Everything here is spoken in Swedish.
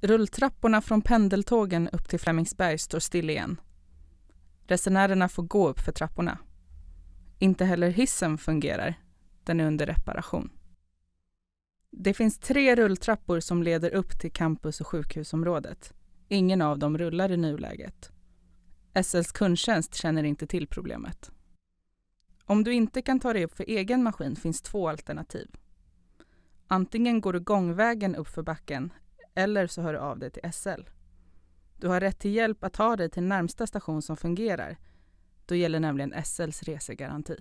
Rulltrapporna från pendeltågen upp till Flemingsberg står still igen. Resenärerna får gå upp för trapporna. Inte heller hissen fungerar. Den är under reparation. Det finns tre rulltrappor som leder upp till campus och sjukhusområdet. Ingen av dem rullar i nuläget. SLs kundtjänst känner inte till problemet. Om du inte kan ta dig upp för egen maskin finns två alternativ. Antingen går du gångvägen upp för backen eller så hör du av dig till SL. Du har rätt till hjälp att ta dig till närmsta station som fungerar. Då gäller nämligen SLs resegaranti.